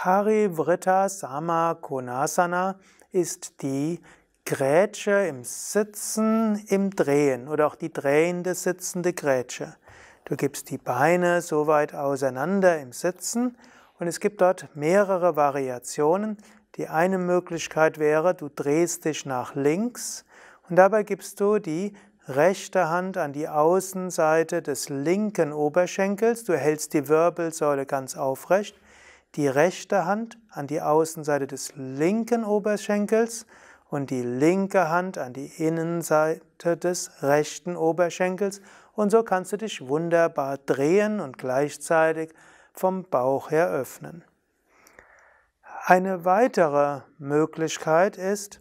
Parivrita Sama Konasana ist die Grätsche im Sitzen, im Drehen oder auch die drehende, sitzende Grätsche. Du gibst die Beine so weit auseinander im Sitzen und es gibt dort mehrere Variationen. Die eine Möglichkeit wäre, du drehst dich nach links und dabei gibst du die rechte Hand an die Außenseite des linken Oberschenkels, du hältst die Wirbelsäule ganz aufrecht die rechte Hand an die Außenseite des linken Oberschenkels und die linke Hand an die Innenseite des rechten Oberschenkels. Und so kannst du dich wunderbar drehen und gleichzeitig vom Bauch her öffnen. Eine weitere Möglichkeit ist,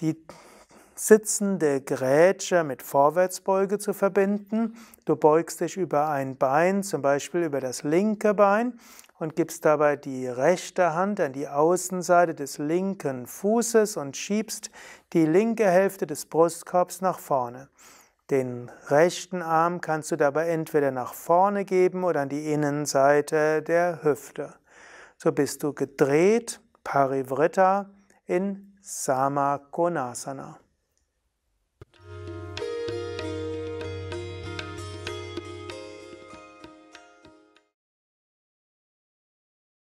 die sitzende Grätsche mit Vorwärtsbeuge zu verbinden. Du beugst dich über ein Bein, zum Beispiel über das linke Bein, und gibst dabei die rechte Hand an die Außenseite des linken Fußes und schiebst die linke Hälfte des Brustkorbs nach vorne. Den rechten Arm kannst du dabei entweder nach vorne geben oder an die Innenseite der Hüfte. So bist du gedreht, Parivritta, in Samakonasana.